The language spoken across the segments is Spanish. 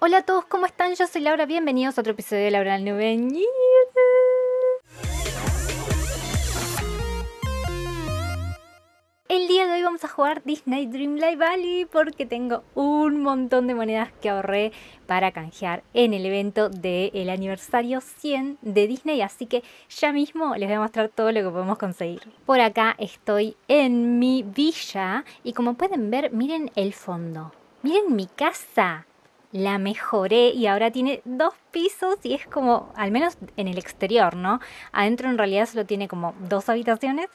Hola a todos, ¿cómo están? Yo soy Laura, bienvenidos a otro episodio de Laura Nube. El día de hoy vamos a jugar Disney Dream Live Valley porque tengo un montón de monedas que ahorré para canjear en el evento del aniversario 100 de Disney, así que ya mismo les voy a mostrar todo lo que podemos conseguir. Por acá estoy en mi villa y como pueden ver, miren el fondo. Miren mi casa la mejoré y ahora tiene dos pisos y es como, al menos en el exterior, ¿no? Adentro en realidad solo tiene como dos habitaciones,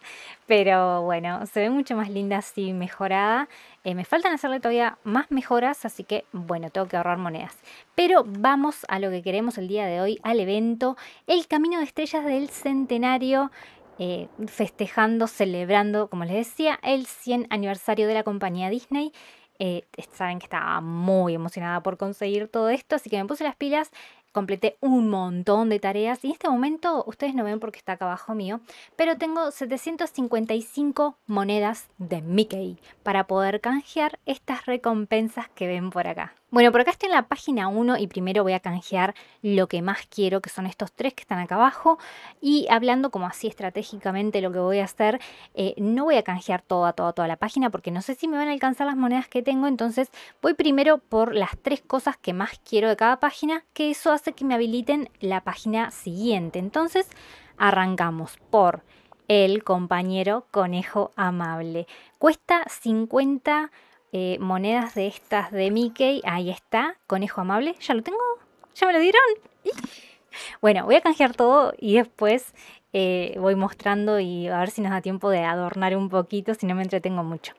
pero bueno, se ve mucho más linda así mejorada. Eh, me faltan hacerle todavía más mejoras, así que bueno, tengo que ahorrar monedas. Pero vamos a lo que queremos el día de hoy, al evento, el Camino de Estrellas del Centenario. Eh, festejando, celebrando, como les decía, el 100 aniversario de la compañía Disney eh, saben que estaba muy emocionada por conseguir todo esto, así que me puse las pilas completé un montón de tareas y en este momento ustedes no ven porque está acá abajo mío, pero tengo 755 monedas de Mickey para poder canjear estas recompensas que ven por acá. Bueno, por acá está en la página 1 y primero voy a canjear lo que más quiero, que son estos tres que están acá abajo. Y hablando como así estratégicamente lo que voy a hacer, eh, no voy a canjear toda, toda, toda la página porque no sé si me van a alcanzar las monedas que tengo. Entonces voy primero por las tres cosas que más quiero de cada página, que eso hace que me habiliten la página siguiente. Entonces arrancamos por el compañero conejo amable. Cuesta 50 eh, monedas de estas de Mickey. Ahí está, conejo amable. ¿Ya lo tengo? ¿Ya me lo dieron? Bueno, voy a canjear todo y después eh, voy mostrando y a ver si nos da tiempo de adornar un poquito, si no me entretengo mucho.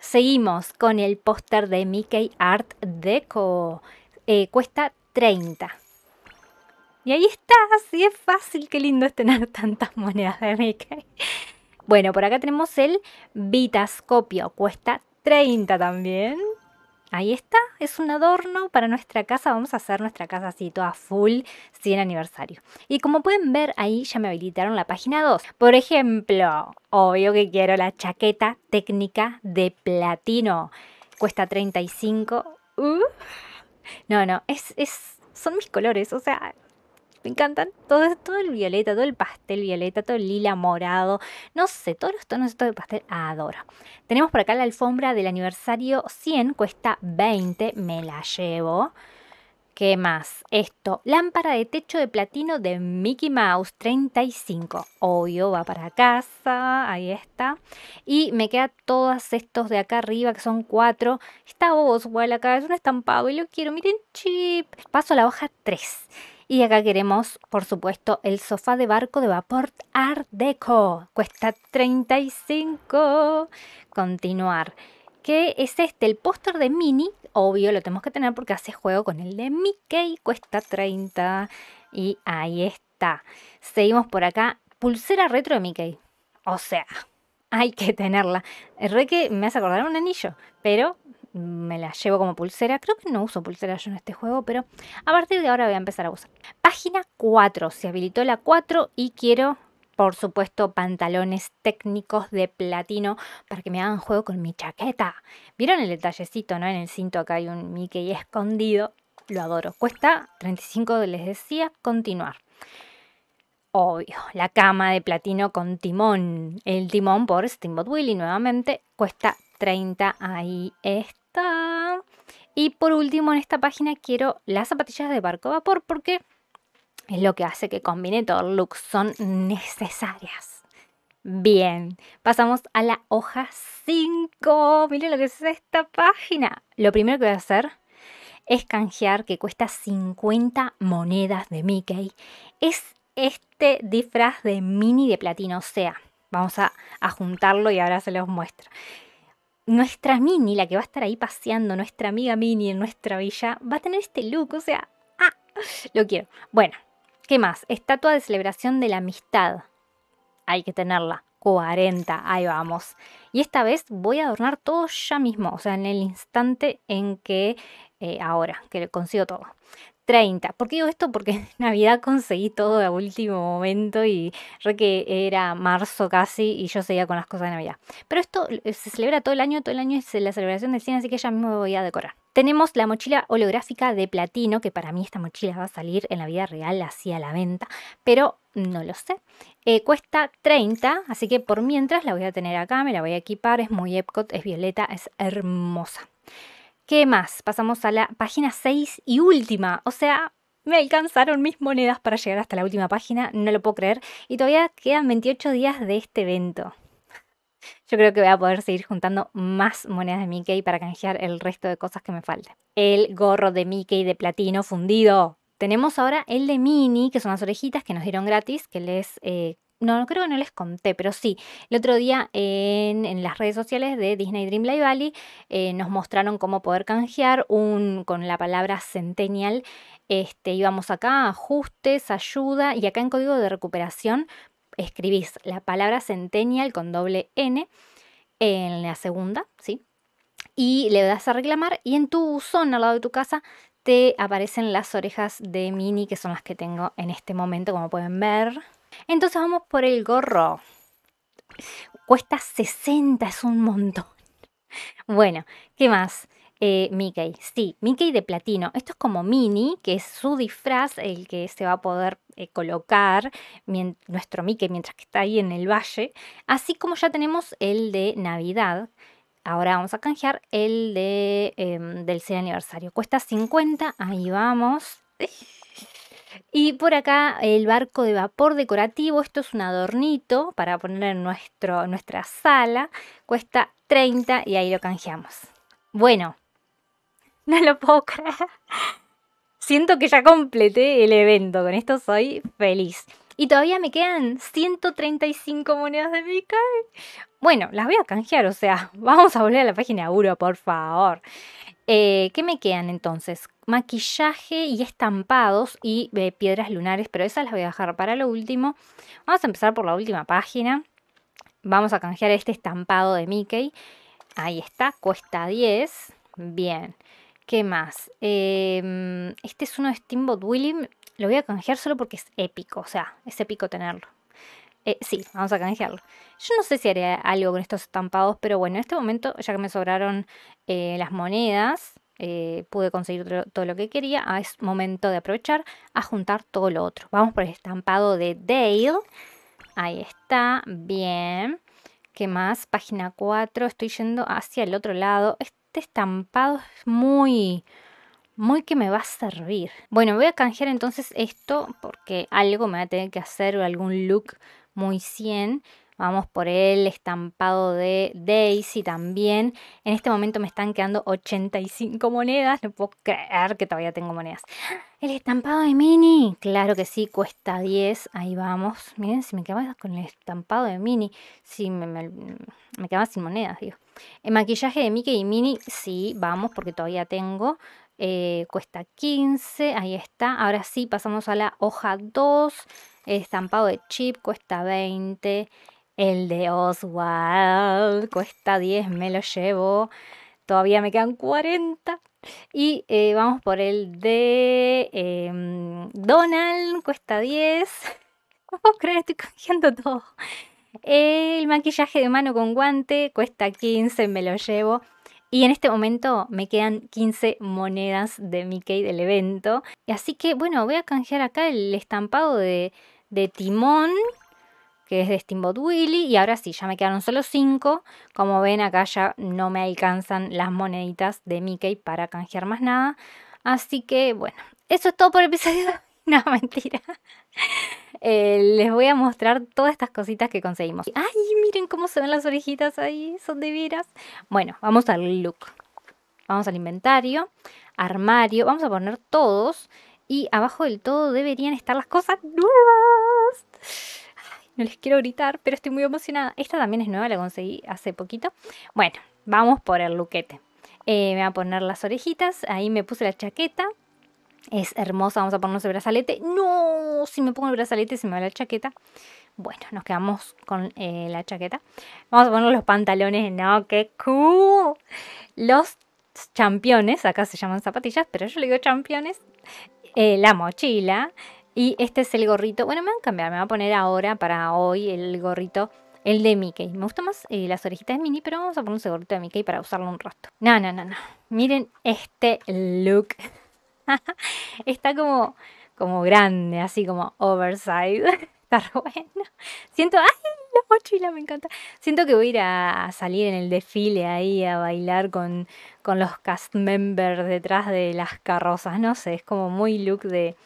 Seguimos con el póster de Mickey Art Deco. Eh, cuesta 30. Y ahí está, así es fácil, qué lindo es tener tantas monedas de Mickey. Bueno, por acá tenemos el Vitascopio, cuesta 30 también. Ahí está, es un adorno para nuestra casa, vamos a hacer nuestra casa así, toda full, 100 aniversario. Y como pueden ver, ahí ya me habilitaron la página 2. Por ejemplo, obvio que quiero la chaqueta técnica de platino, cuesta 35. Uh. No, no, es, es, son mis colores, o sea, me encantan. Todo, el violeta, todo el pastel violeta, todo el lila morado. No sé, todos los tonos de pastel adoro. Tenemos por acá la alfombra del aniversario 100. Cuesta 20. Me la llevo. ¿Qué más? Esto, lámpara de techo de platino de Mickey Mouse 35. Obvio, va para casa, ahí está. Y me quedan todos estos de acá arriba, que son cuatro. Está Oswald acá, es un estampado y lo quiero, miren, chip. Paso a la hoja 3 y acá queremos, por supuesto, el sofá de barco de vapor Art Deco. Cuesta 35. Continuar. ¿Qué es este? El póster de Mini, obvio, lo tenemos que tener porque hace juego con el de Mickey. Cuesta 30. Y ahí está. Seguimos por acá. Pulsera retro de Mickey. O sea, hay que tenerla. Es re que me hace acordar un anillo, pero me la llevo como pulsera. Creo que no uso pulsera yo en este juego, pero a partir de ahora voy a empezar a usar. Página 4, se habilitó la 4 y quiero, por supuesto, pantalones técnicos de platino para que me hagan juego con mi chaqueta. ¿Vieron el detallecito, no? En el cinto acá hay un Mickey escondido. Lo adoro. Cuesta 35, les decía, continuar. Obvio, la cama de platino con timón. El timón por Steamboat Willy, nuevamente cuesta 30, ahí está. Y por último, en esta página quiero las zapatillas de barco vapor porque es lo que hace que combine todo el look, son necesarias. Bien, pasamos a la hoja 5. Miren lo que es esta página. Lo primero que voy a hacer es canjear que cuesta 50 monedas de Mickey. Es este disfraz de mini de platino, o sea, vamos a, a juntarlo y ahora se los muestro nuestra Mini, la que va a estar ahí paseando, nuestra amiga Mini en nuestra villa, va a tener este look, o sea, ah, lo quiero. Bueno, ¿qué más? Estatua de celebración de la amistad. Hay que tenerla. 40, ahí vamos. Y esta vez voy a adornar todo ya mismo, o sea, en el instante en que eh, ahora, que consigo todo. 30. ¿Por qué digo esto? Porque en Navidad conseguí todo a último momento y creo que era marzo casi y yo seguía con las cosas de Navidad. Pero esto eh, se celebra todo el año, todo el año es la celebración del cine, así que ya mismo voy a decorar. Tenemos la mochila holográfica de platino, que para mí esta mochila va a salir en la vida real así a la venta, pero no lo sé. Eh, cuesta 30, así que por mientras la voy a tener acá, me la voy a equipar, es muy Epcot, es violeta, es hermosa. ¿Qué más? Pasamos a la página 6 y última. O sea, me alcanzaron mis monedas para llegar hasta la última página, no lo puedo creer. Y todavía quedan 28 días de este evento. Yo creo que voy a poder seguir juntando más monedas de Mickey para canjear el resto de cosas que me falten. El gorro de Mickey de platino fundido. Tenemos ahora el de Mini, que son las orejitas que nos dieron gratis, que les eh, no, creo que no les conté, pero sí, el otro día en, las redes sociales de Disney Dreamlight Valley eh, nos mostraron cómo poder canjear un, con la palabra Centennial. Este, íbamos acá, ajustes, ayuda, y acá en código de recuperación escribís la palabra Centennial con doble N en la segunda, ¿sí? Y le das a reclamar y en tu zona al lado de tu casa te aparecen las orejas de Mini, que son las que tengo en este momento, como pueden ver. Entonces vamos por el gorro. Cuesta 60, es un montón. Bueno, ¿qué más? Eh, Mickey, sí, Mickey de platino. Esto es como Mini, que es su disfraz, el que se va a poder eh, colocar nuestro Mickey mientras que está ahí en el valle. Así como ya tenemos el de Navidad. Ahora vamos a canjear el de, em, del 100 aniversario. Cuesta 50, ahí vamos. Y por acá el barco de vapor decorativo, esto es un adornito para poner en nuestro, nuestra sala, cuesta 30 y ahí lo canjeamos. Bueno, no lo puedo creer. Siento que ya completé el evento, con esto soy feliz. Y todavía me quedan 135 monedas de Bitcoin. Bueno, las voy a canjear, o sea, vamos a volver a la página Euro, por favor. Eh, ¿Qué me quedan entonces? Maquillaje y estampados y eh, piedras lunares, pero esas las voy a dejar para lo último. Vamos a empezar por la última página. Vamos a canjear este estampado de Mickey. Ahí está, cuesta 10. Bien. ¿Qué más? Em, este es uno de Steamboat William. Lo voy a canjear solo porque es épico, o sea, es épico tenerlo. Eh, sí, vamos a canjearlo. Yo no sé si haré algo con estos estampados, pero bueno, en este momento, ya que me sobraron eh, las monedas, eh, pude conseguir todo, lo que quería. Ah, es momento de aprovechar a juntar todo lo otro. Vamos por el estampado de Dale. Ahí está, bien. ¿Qué más? Página 4. Estoy yendo hacia el otro lado. Este estampado es muy, muy que me va a servir. Bueno, voy a canjear entonces esto porque algo me va a tener que hacer algún look muy 100. Vamos por el estampado de Daisy también. En este momento me están quedando 85 monedas. No puedo creer que todavía tengo monedas. El estampado de Mini. Claro que sí, cuesta 10. Ahí vamos. Miren, si me quedaba con el estampado de Mini. si me, me, quedaba sin monedas, digo. El maquillaje de Mickey y Mini. Sí, vamos, porque todavía tengo. Eh, cuesta 15. Ahí está. Ahora sí, pasamos a la hoja 2 estampado de chip cuesta 20. El de Oswald cuesta 10, me lo llevo. Todavía me quedan 40. Y eh, vamos por el de em, Donald, cuesta 10. ¿Cómo puedo creer, estoy canjeando todo. El maquillaje de mano con guante cuesta 15, me lo llevo. Y en este momento me quedan 15 monedas de Mickey del evento. Así que bueno, voy a canjear acá el estampado de de Timón, que es de Steamboat Willy. Y ahora sí, ya me quedaron solo 5. Como ven, acá ya no me alcanzan las moneditas de Mickey para canjear más nada. Así que, bueno, eso es todo por el episodio. No, mentira. Eh, les voy a mostrar todas estas cositas que conseguimos. ¡Ay! Miren cómo se ven las orejitas ahí, son de veras. Bueno, vamos al look. Vamos al inventario, armario. Vamos a poner todos. Y abajo del todo deberían estar las cosas nuevas. no les quiero gritar, pero estoy muy emocionada. Esta también es nueva, la conseguí hace poquito. Bueno, vamos por el luquete. Eh, me voy a poner las orejitas. Ahí me puse la chaqueta. Es hermosa, vamos a ponernos el brazalete. No, si me pongo el brazalete se me va la chaqueta. Bueno, nos quedamos con eh, la chaqueta. Vamos a poner los pantalones. No, qué cool. Los championes, acá se llaman zapatillas, pero yo le digo championes. Eh, la mochila. Y este es el gorrito. Bueno, me van a cambiar, me va a poner ahora para hoy el gorrito, el de Mickey. Me gustan más eh, las orejitas de pero vamos a poner un gorrito de Mickey para usarlo un rato. No, no, no, no. Miren este look. Está como, como grande, así como oversized. Está bueno. Siento, ¡ay! la mochila, me encanta. Siento que voy a ir a salir en el desfile ahí a bailar con, los cast members detrás de las carrozas. No sé, es como muy look de,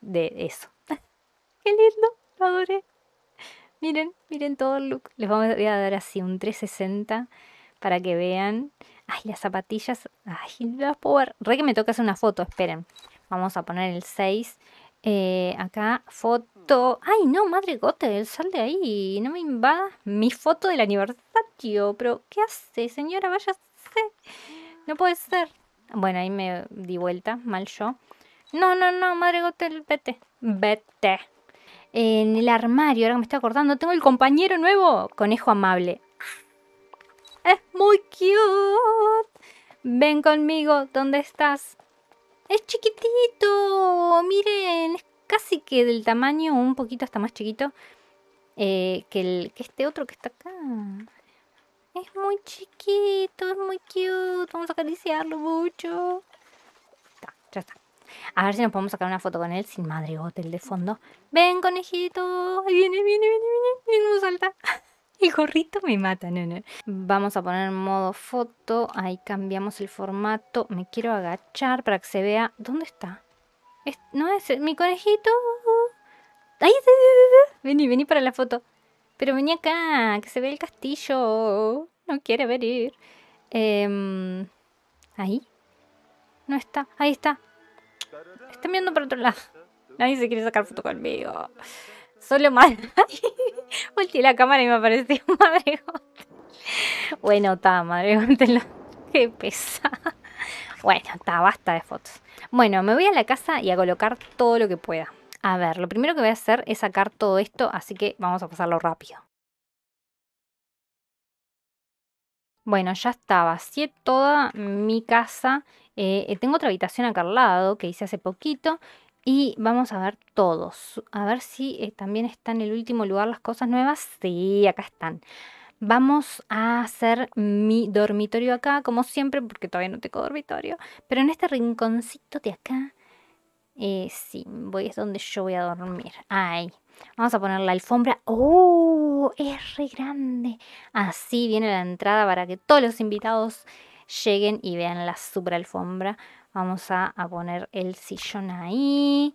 de eso. Qué lindo, lo adoré. Miren, miren todo el look. Les voy a dar así un 360 para que vean. Ay, las zapatillas. Ay, las puedo Re que me toca hacer una foto, esperen. Vamos a poner el 6. Eh, acá, foto. Ay, no, madre Gothel, sal de ahí, no me invadas mi foto del aniversario. Pero, ¿qué hace, señora? Váyase. No puede ser. Bueno, ahí me di vuelta, mal yo. No, no, no, madre Gothel, vete. Vete. En el armario, ahora que me estoy acordando, tengo el compañero nuevo, conejo amable. Es muy cute. Ven conmigo, ¿dónde estás? Es chiquitito, miren, es casi que del tamaño, un poquito hasta más chiquito, eh, que, el, este otro que está acá. Es muy chiquito, es muy cute. Vamos a acariciarlo mucho. ya está. A ver si nos podemos sacar una foto con él sin madre el de fondo. Ven, conejito. Ahí viene, viene, viene, viene. Ninguno salta. El gorrito me mata, no, no. Vamos a poner modo foto. Ahí cambiamos el formato. Me quiero agachar para que se vea. ¿Dónde está? no es mi conejito. vení, vení para la foto. Pero vení acá, que se ve el castillo. No quiere venir. Em, ahí. No está. Ahí está. Está mirando para otro lado. Nadie se quiere sacar foto conmigo. Solo mal. Volteé la cámara y me apareció madre. Bueno, está, madre, Qué pesada. bueno, está, basta de fotos. Bueno, me voy a la casa y a colocar todo lo que pueda. A ver, lo primero que voy a hacer es sacar todo esto, así que vamos a pasarlo rápido. Bueno, ya está, vacié toda mi casa. Eh, tengo otra habitación acá al lado que hice hace poquito. Y vamos a ver todos. A ver si eh, también están en el último lugar las cosas nuevas. Sí, acá están. Vamos a hacer mi dormitorio acá, como siempre, porque todavía no tengo dormitorio. Pero en este rinconcito de acá, eh, sí, voy, es donde yo voy a dormir. Ahí. Vamos a poner la alfombra. ¡Oh! Es re grande. Así viene la entrada para que todos los invitados lleguen y vean la super alfombra. Vamos a poner el sillón ahí.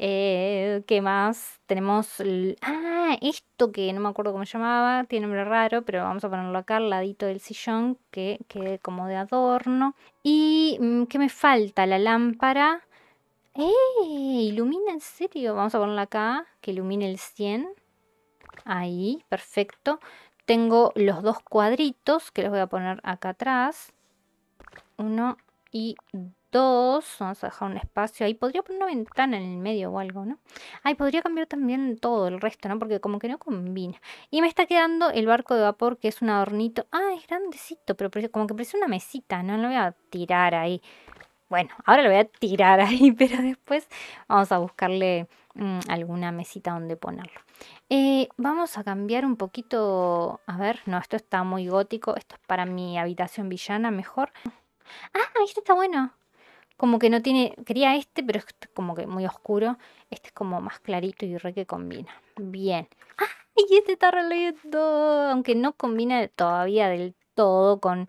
Eh, ¿Qué más? Tenemos. Ah, esto que no me acuerdo cómo se llamaba, tiene nombre raro, pero vamos a ponerlo acá al ladito del sillón que quede como de adorno. ¿Y mm, qué me falta? La lámpara. ¡Eh! Ilumina en serio. Vamos a ponerla acá, que ilumine el 100. Ahí, perfecto. Tengo los dos cuadritos que los voy a poner acá atrás. Uno y dos, vamos a dejar un espacio ahí, podría poner una ventana en el medio o algo, ¿no? Ahí podría cambiar también todo el resto, ¿no? Porque como que no combina. Y me está quedando el barco de vapor, que es un adornito, ah, es grandecito, pero como que parece una mesita, ¿no? Lo voy a tirar ahí. Bueno, ahora lo voy a tirar ahí, pero después vamos a buscarle mm, alguna mesita donde ponerlo. Eh, vamos a cambiar un poquito, a ver, no, esto está muy gótico, esto es para mi habitación villana mejor. Ah, este está bueno como que no tiene, quería este, pero es como que muy oscuro. Este es como más clarito y re que combina. Bien. ¡Ah! Y este está re aunque no combina todavía del todo con,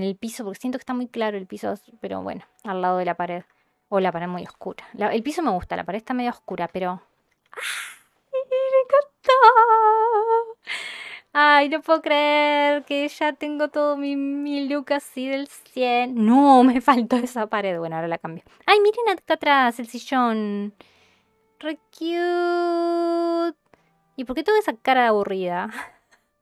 el piso, porque siento que está muy claro el piso, pero bueno, al lado de la pared. O la pared muy oscura. el piso me gusta, la pared está medio oscura, pero... ¡Ah! ¡Me encantó! Ay, no puedo creer que ya tengo todo mi, mi look así del 100. No, me faltó esa pared. Bueno, ahora la cambio. Ay, miren acá atrás el sillón. Re cute. ¿Y por qué tengo esa cara de aburrida?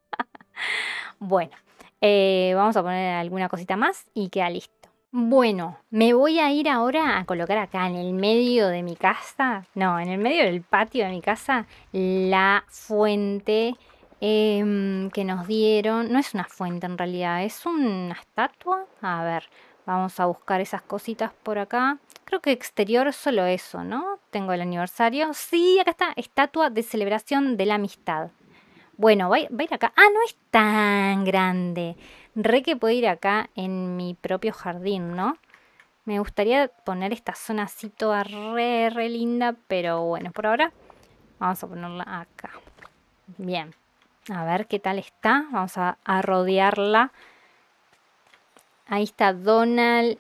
bueno, eh, vamos a poner alguna cosita más y queda listo. Bueno, me voy a ir ahora a colocar acá en el medio de mi casa, no, en el medio del patio de mi casa, la fuente Em, que nos dieron. No es una fuente en realidad, es una estatua. A ver, vamos a buscar esas cositas por acá. Creo que exterior solo eso, ¿no? Tengo el aniversario. Sí, acá está, estatua de celebración de la amistad. Bueno, va a ir acá. Ah, no es tan grande. Re que puedo ir acá en mi propio jardín, ¿no? Me gustaría poner esta zona así toda re, re linda, pero bueno, por ahora vamos a ponerla acá. Bien. A ver qué tal está. Vamos a, rodearla. Ahí está Donald,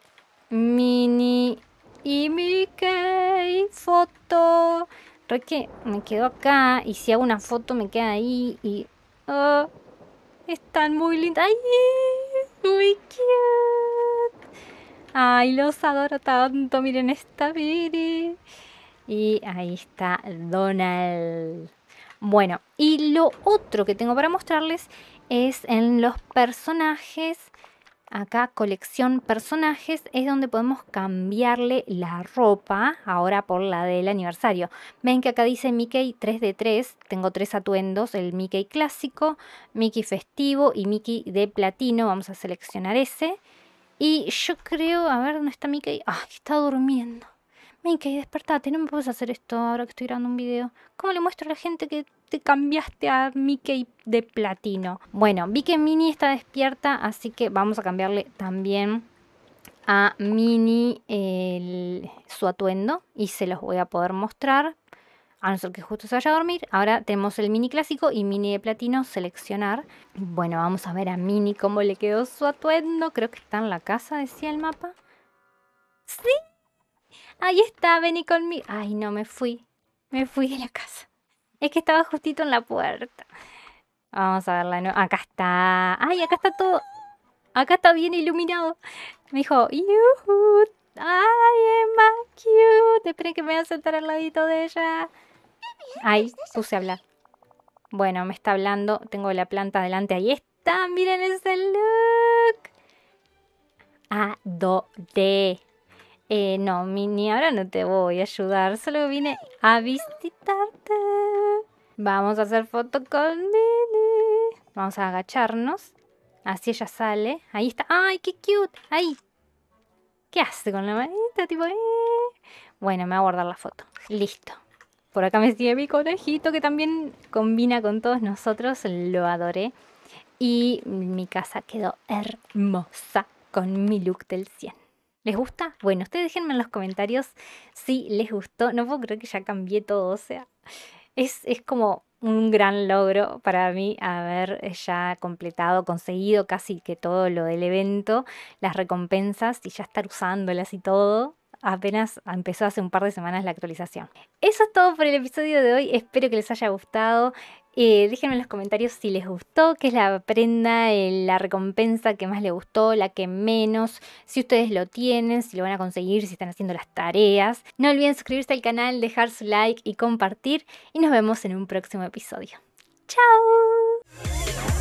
Mini y Mickey. Foto. Creo que me quedo acá y si hago una foto me queda ahí y... Oh, están muy lindas. ¡Ay! ¡Muy cute! ¡Ay, los adoro tanto! Miren esta Mini. Y ahí está Donald. Bueno, y lo otro que tengo para mostrarles es en los personajes. Acá colección personajes es donde podemos cambiarle la ropa ahora por la del aniversario. Ven que acá dice Mickey 3 de 3. Tengo tres atuendos, el Mickey clásico, Mickey festivo y Mickey de platino. Vamos a seleccionar ese. Y yo creo, a ver, ¿dónde está Mickey? Ah, está durmiendo. Mickey, despertate, no me puedes hacer esto ahora que estoy grabando un video. ¿Cómo le muestro a la gente que te cambiaste a Mickey de platino? Bueno, vi que mini está despierta, así que vamos a cambiarle también a mini su atuendo y se los voy a poder mostrar. A no ser que justo se vaya a dormir. Ahora tenemos el mini clásico y mini de platino, seleccionar. Bueno, vamos a ver a mini cómo le quedó su atuendo. Creo que está en la casa, decía el mapa ahí está, vení conmigo. Ay, no, me fui. Me fui de la casa. Es que estaba justito en la puerta. Vamos a verla. Acá está. Ay, acá está todo. Acá está bien iluminado. Me dijo, Ay, es más cute. Esperen que me voy a sentar al ladito de ella. Ay, puse a hablar. Bueno, me está hablando. Tengo la planta adelante Ahí está. Miren ese look. Adoré. Eh, no, Mini. ahora no te voy a ayudar, solo vine a visitarte. Vamos a hacer foto con Mini. Vamos a agacharnos. Así ella sale. Ahí está. ¡Ay, qué cute! Ahí. ¿Qué hace con la manita? Tipo, eh. Bueno, me voy a guardar la foto. Listo. Por acá me sigue mi conejito que también combina con todos nosotros. Lo adoré. Y mi casa quedó hermosa con mi look del 100. ¿Les gusta? Bueno, ustedes déjenme en los comentarios si les gustó. No puedo creer que ya cambié todo, o sea, es, es como un gran logro para mí haber eh, ya completado, conseguido casi que todo lo del evento, las recompensas y ya estar usándolas y todo apenas empezó hace un par de semanas la actualización. Eso es todo por el episodio de hoy, espero que les haya gustado. Eh, déjenme en los comentarios si les gustó, qué es la prenda, eh, la recompensa que más les gustó, la que menos, si ustedes lo tienen, si lo van a conseguir, si están haciendo las tareas. No olviden suscribirse al canal, dejar su like y compartir. Y nos vemos en un próximo episodio. ¡Chao!